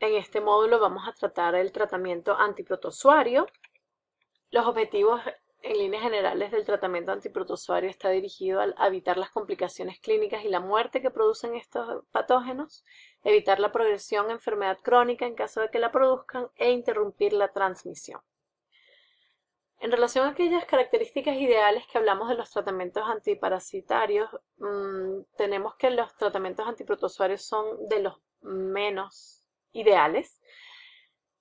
En este módulo vamos a tratar el tratamiento antiprotozoario. Los objetivos en líneas generales del tratamiento antiprotozoario está dirigido a evitar las complicaciones clínicas y la muerte que producen estos patógenos, evitar la progresión a enfermedad crónica en caso de que la produzcan e interrumpir la transmisión. En relación a aquellas características ideales que hablamos de los tratamientos antiparasitarios, mm, tenemos que los tratamientos antiprotozoarios son de los menos ideales,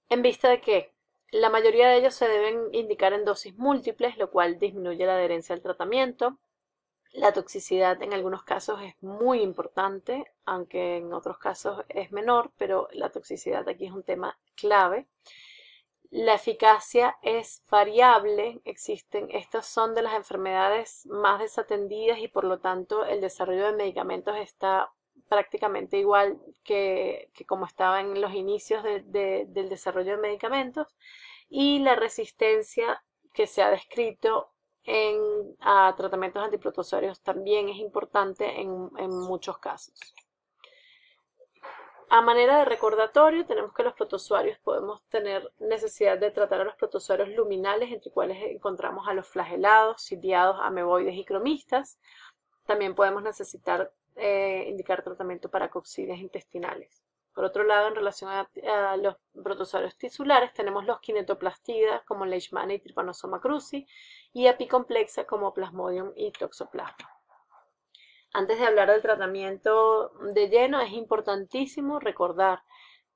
en vista de que la mayoría de ellos se deben indicar en dosis múltiples, lo cual disminuye la adherencia al tratamiento. La toxicidad en algunos casos es muy importante, aunque en otros casos es menor, pero la toxicidad aquí es un tema clave. La eficacia es variable, existen, estas son de las enfermedades más desatendidas y por lo tanto el desarrollo de medicamentos está prácticamente igual que, como estaba en los inicios del desarrollo de medicamentos y la resistencia que se ha descrito en a tratamientos antiprotozoarios también es importante en, en muchos casos. A manera de recordatorio, tenemos que los protozoarios podemos tener necesidad de tratar a los protozoarios luminales, entre cuales encontramos a los flagelados, ciliados, ameboides y cromistas. También podemos necesitar eh, indicar tratamiento para coccidias intestinales. Por otro lado, en relación a, los protozoarios tisulares, tenemos los kinetoplastidas como Leishmania y Trypanosoma cruzi y apicomplexa como Plasmodium y Toxoplasma. Antes de hablar del tratamiento de lleno, es importantísimo recordar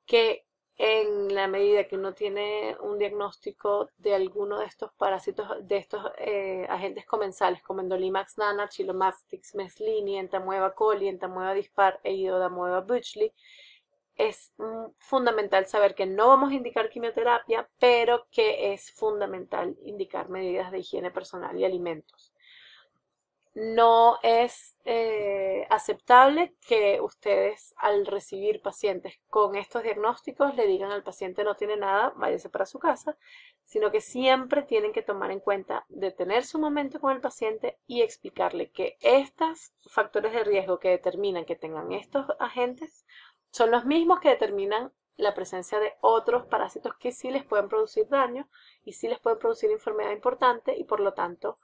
que en la medida que uno tiene un diagnóstico de alguno de estos parásitos, de estos eh, agentes comensales como Endolimax nana, Chilomastix meslini, Entamueva coli, Entamueva dispar e Iodamueva Butchley, es fundamental saber que no vamos a indicar quimioterapia, pero que es fundamental indicar medidas de higiene personal y alimentos no es eh, aceptable que ustedes al recibir pacientes con estos diagnósticos le digan al paciente no tiene nada, váyase para su casa, sino que siempre tienen que tomar en cuenta detener su momento con el paciente y explicarle que estos factores de riesgo que determinan que tengan estos agentes son los mismos que determinan la presencia de otros parásitos que sí les pueden producir daño y sí les pueden producir enfermedad importante y por lo tanto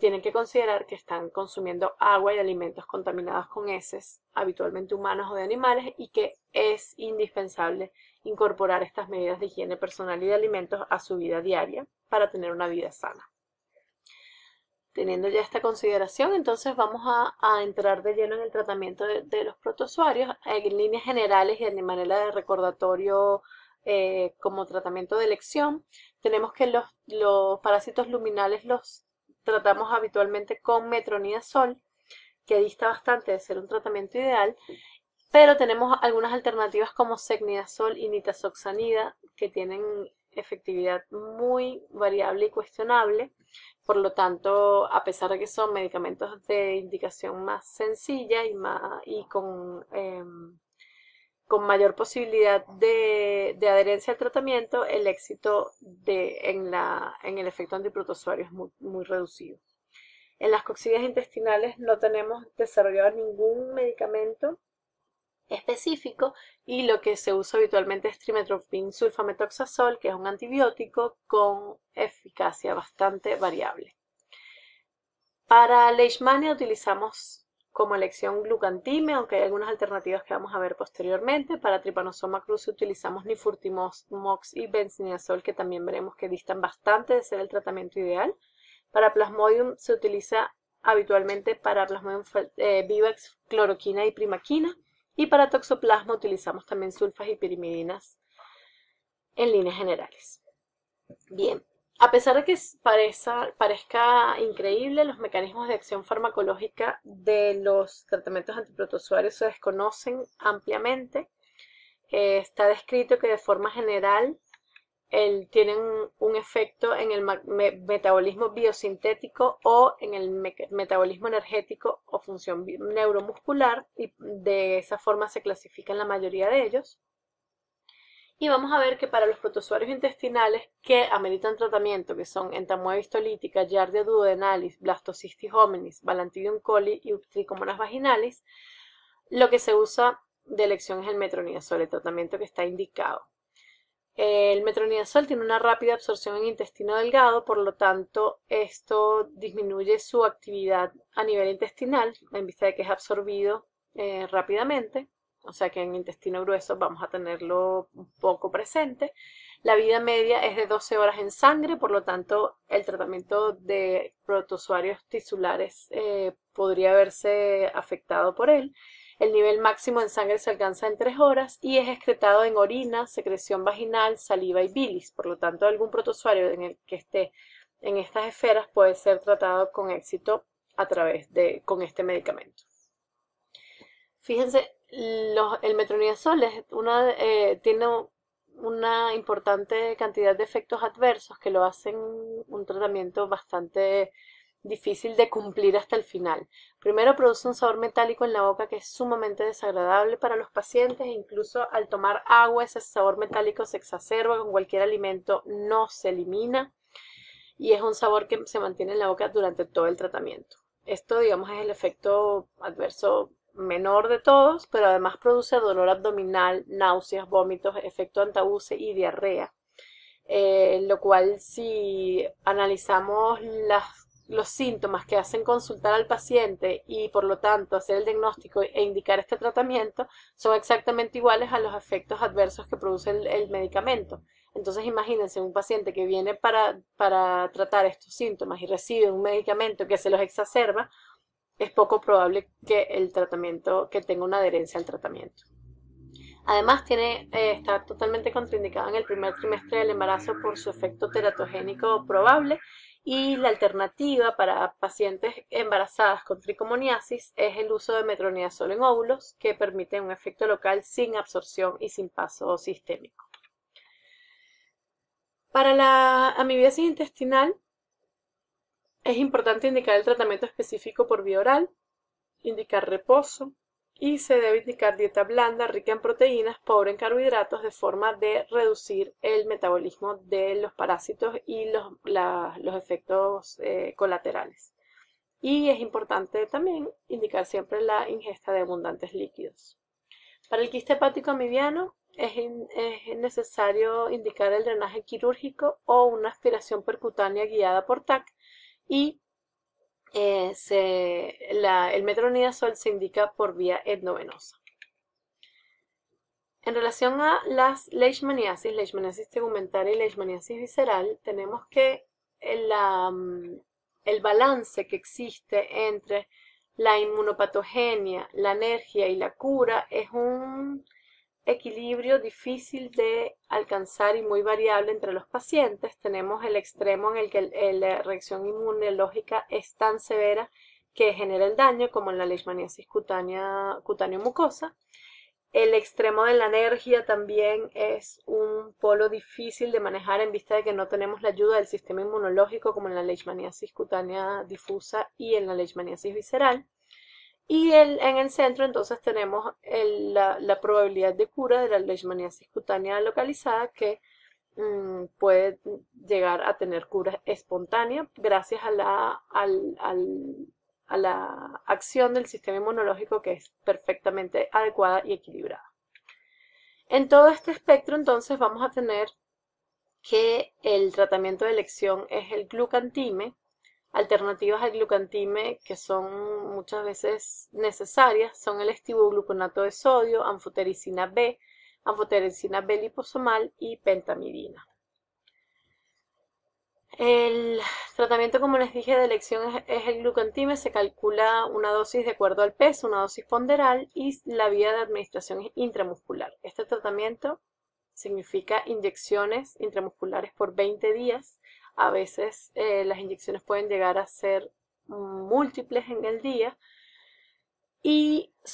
tienen que considerar que están consumiendo agua y alimentos contaminados con heces, habitualmente humanos o de animales, y que es indispensable incorporar estas medidas de higiene personal y de alimentos a su vida diaria para tener una vida sana. Teniendo ya esta consideración, entonces vamos a, entrar de lleno en el tratamiento de, los protozoarios en líneas generales y de manera de recordatorio eh, como tratamiento de elección. Tenemos que los, los parásitos luminales los tratamos habitualmente con metronidazol, que dista bastante de ser un tratamiento ideal, pero tenemos algunas alternativas como secnidazol y nitazoxanida que tienen efectividad muy variable y cuestionable. Por lo tanto, a pesar de que son medicamentos de indicación más sencilla y, más, y con em, con mayor posibilidad de, adherencia al tratamiento, el éxito en, el efecto antiprotozoario es muy, reducido. En las coccidias intestinales no tenemos desarrollado ningún medicamento específico y lo que se usa habitualmente es trimetropin sulfametoxazol, que es un antibiótico con eficacia bastante variable. Para Leishmania utilizamos como elección glucantime, aunque hay algunas alternativas que vamos a ver posteriormente. Para tripanosoma cruzi utilizamos nifurtimox mox y benzinazol, que también veremos que distan bastante de ser el tratamiento ideal. Para plasmodium se utiliza habitualmente para plasmodium vivax eh, cloroquina y primaquina. Y para toxoplasma utilizamos también sulfas y pirimidinas en líneas generales. Bien, a pesar de que parezca increíble, los mecanismos de acción farmacológica de los tratamientos antiprotozoarios se desconocen ampliamente. Eh, está descrito que de forma general tienen un efecto en el metabolismo biosintético o en el metabolismo energético o función neuromuscular y de esa forma se clasifican la mayoría de ellos. Y vamos a ver que para los protozoarios intestinales que ameritan tratamiento, que son entamoeba histolítica, Giardia duodenalis, blastocystis hominis, valantidium coli y tricomonas vaginalis, lo que se usa de elección es el metronidazol, el tratamiento que está indicado. El metronidazol tiene una rápida absorción en intestino delgado, por lo tanto esto disminuye su actividad a nivel intestinal en vista de que es absorbido eh, rápidamente o sea que en intestino grueso vamos a tenerlo un poco presente. La vida media es de 12 horas en sangre, por lo tanto el tratamiento de protozoarios tisulares eh, podría verse afectado por él. El nivel máximo en sangre se alcanza en 3 horas y es excretado en orina, secreción vaginal, saliva y bilis. Por lo tanto, algún protozoario en el que esté en estas esferas puede ser tratado con éxito a través de con este medicamento. Fíjense el metronidazol eh, tiene una importante cantidad de efectos adversos que lo hacen un tratamiento bastante difícil de cumplir hasta el final. Primero produce un sabor metálico en la boca que es sumamente desagradable para los pacientes e incluso al tomar agua ese sabor metálico se exacerba con cualquier alimento, no se elimina y es un sabor que se mantiene en la boca durante todo el tratamiento. Esto digamos es el efecto adverso menor de todos, pero además produce dolor abdominal, náuseas, vómitos, efecto antabuse y diarrea. Eh, lo cual si analizamos los síntomas que hacen consultar al paciente y por lo tanto hacer el diagnóstico e indicar este tratamiento, son exactamente iguales a los efectos adversos que produce el, medicamento. Entonces imagínense un paciente que viene para, para tratar estos síntomas y recibe un medicamento que se los exacerba, es poco probable que el tratamiento, que tenga una adherencia al tratamiento. Además, tiene, eh, está totalmente contraindicado en el primer trimestre del embarazo por su efecto teratogénico probable y la alternativa para pacientes embarazadas con tricomoniasis es el uso de metronidazol en óvulos que permite un efecto local sin absorción y sin paso sistémico. Para la amibiosis intestinal, es importante indicar el tratamiento específico por vía oral, indicar reposo y se debe indicar dieta blanda, rica en proteínas, pobre en carbohidratos, de forma de reducir el metabolismo de los parásitos y los, los efectos eh, colaterales. Y es importante también indicar siempre la ingesta de abundantes líquidos. Para el quiste hepático amibiano es, es, necesario indicar el drenaje quirúrgico o una aspiración percutánea guiada por TAC y eh, el metronidazol se indica por vía etnovenosa. En relación a las leishmaniasis, leishmaniasis tegumentaria y leishmaniasis visceral, tenemos que el mm, balance que existe entre la inmunopatogenia, la energía y la cura es un equilibrio difícil de alcanzar y muy variable entre los pacientes. Tenemos el extremo en el que la reacción inmunológica es tan severa que genera el daño, como en la leishmaniasis cutánea, cutáneo-mucosa. El extremo de la energía también es un polo difícil de manejar en vista de que no tenemos la ayuda del sistema inmunológico como en la leishmaniasis cutánea difusa y en la leishmaniasis visceral. Y en el centro entonces tenemos la, probabilidad de cura de la leishmaniasis cutánea localizada que mm, puede llegar a tener cura espontánea gracias a la, a la acción del sistema inmunológico que es perfectamente adecuada y equilibrada. En todo este espectro entonces vamos a tener que el tratamiento de elección es el glucantime, alternativas al glucantime que son muchas veces necesarias son el estibogluconato de sodio, anfotericina B, anfotericina B liposomal y pentamidina. El tratamiento, como les dije, de elección es, el glucantime. Se calcula una dosis de acuerdo al peso, una dosis ponderal y la vía de administración es intramuscular. Este tratamiento significa inyecciones intramusculares por 20 días a veces eh, las inyecciones pueden llegar a ser múltiples en el día y es,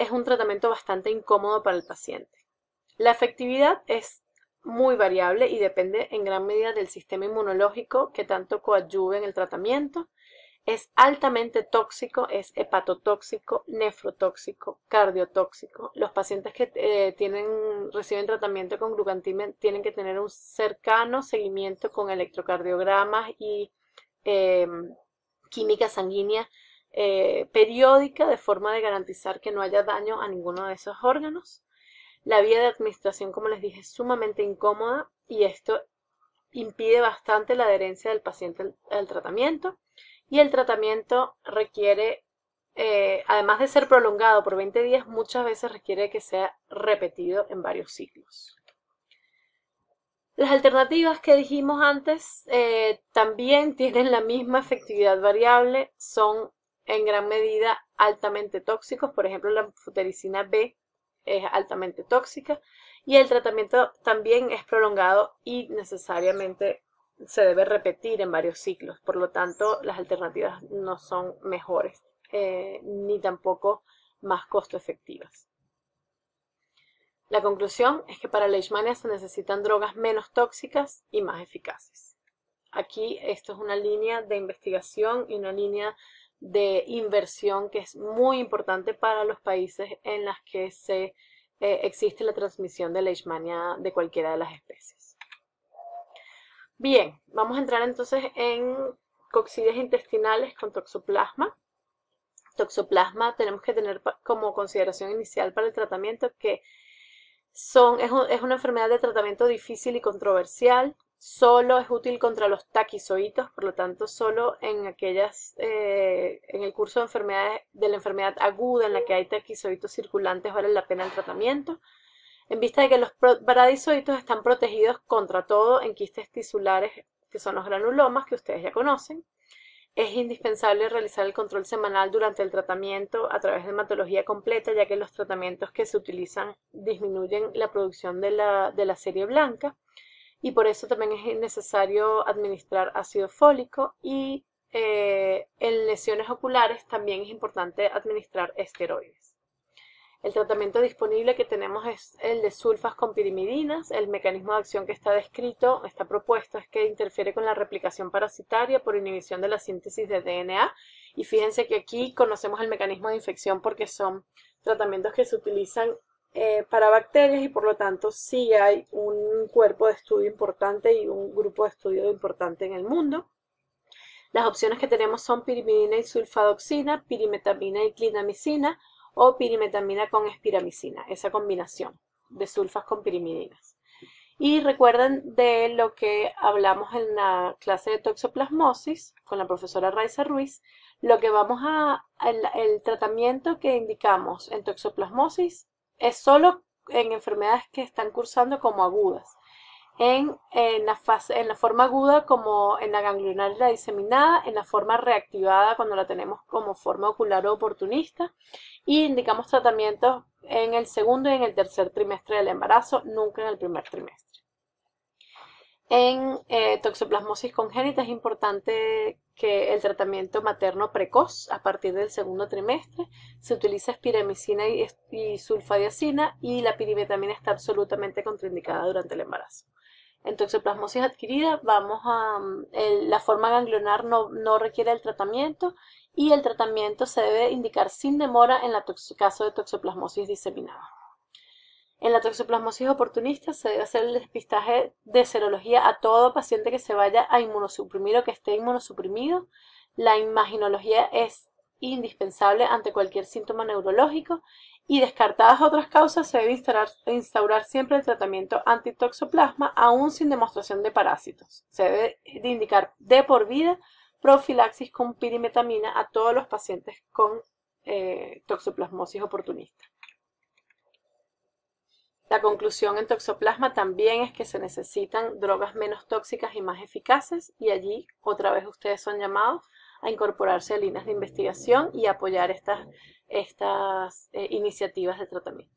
es un tratamiento bastante incómodo para el paciente. La efectividad es muy variable y depende en gran medida del sistema inmunológico que tanto coadyuve en el tratamiento es altamente tóxico, es hepatotóxico, nefrotóxico, cardiotóxico. Los pacientes que eh, tienen, reciben tratamiento con glucantina tienen que tener un cercano seguimiento con electrocardiogramas y em, química sanguínea eh, periódica de forma de garantizar que no haya daño a ninguno de esos órganos. La vía de administración, como les dije, es sumamente incómoda y esto impide bastante la adherencia del paciente al tratamiento y el tratamiento requiere, eh, además de ser prolongado por 20 días, muchas veces requiere que sea repetido en varios ciclos. Las alternativas que dijimos antes eh, también tienen la misma efectividad variable, son en gran medida altamente tóxicos, por ejemplo la futericina B es altamente tóxica y el tratamiento también es prolongado y necesariamente se debe repetir en varios ciclos. Por lo tanto, las alternativas no son mejores eh, ni tampoco más costo efectivas. La conclusión es que para la leishmania se necesitan drogas menos tóxicas y más eficaces. Aquí esto es una línea de investigación y una línea de inversión que es muy importante para los países en las que se eh, existe la transmisión de leishmania de cualquiera de las especies. Bien, vamos a entrar entonces en coccidias intestinales con toxoplasma. Toxoplasma tenemos que tener como consideración inicial para el tratamiento que es, una enfermedad de tratamiento difícil y controversial. Solo es útil contra los taquizoitos, por lo tanto, solo en aquellas, eh, en el curso de enfermedades, de la enfermedad aguda en la que hay taquizoitos circulantes vale la pena el tratamiento en vista de que los paradisoitos están protegidos contra todo en quistes tisulares, que son los granulomas, que ustedes ya conocen. Es indispensable realizar el control semanal durante el tratamiento a través de hematología completa, ya que los tratamientos que se utilizan disminuyen la producción de la, de la serie blanca y por eso también es necesario administrar ácido fólico y eh, en lesiones oculares también es importante administrar esteroides. El tratamiento disponible que tenemos es el de sulfas con pirimidinas. El mecanismo de acción que está descrito, está propuesto, es que interfiere con la replicación parasitaria por inhibición de la síntesis de DNA. Y fíjense que aquí conocemos el mecanismo de infección porque son tratamientos que se utilizan eh, para bacterias y por lo tanto sí hay un cuerpo de estudio importante y un grupo de estudio importante en el mundo. Las opciones que tenemos son pirimidina y sulfadoxina, pirimetamina y clindamicina, o pirimetamina con espiramicina, esa combinación de sulfas con pirimidinas. Y recuerden de lo que hablamos en la clase de toxoplasmosis con la profesora Raiza Ruiz, lo que vamos a, el, tratamiento que indicamos en toxoplasmosis es solo en enfermedades que están cursando como agudas. En, la fase, en, la forma aguda como en la ganglionar la diseminada, en la forma reactivada cuando la tenemos como forma ocular oportunista y indicamos tratamientos en el segundo y en el tercer trimestre del embarazo, nunca en el primer trimestre. En eh, toxoplasmosis congénita es importante que el tratamiento materno precoz a partir del segundo trimestre se utiliza espiramicina y, y sulfadiacina y la pirimetamina está absolutamente contraindicada durante el embarazo. En toxoplasmosis adquirida, vamos a, mm, la forma ganglionar no, no, requiere el tratamiento y el tratamiento se debe indicar sin demora en el caso de toxoplasmosis diseminada. En la toxoplasmosis oportunista se debe hacer el despistaje de serología a todo paciente que se vaya a inmunosuprimir o que esté inmunosuprimido. La imaginología es indispensable ante cualquier síntoma neurológico y descartadas otras causas se debe instaurar, siempre el tratamiento antitoxoplasma aún sin demostración de parásitos. Se debe indicar de por vida profilaxis con pirimetamina a todos los pacientes con eh, toxoplasmosis oportunista. La conclusión en toxoplasma también es que se necesitan drogas menos tóxicas y más eficaces y allí otra vez ustedes son llamados a incorporarse a líneas de investigación y apoyar estas, estas eh, iniciativas de tratamiento.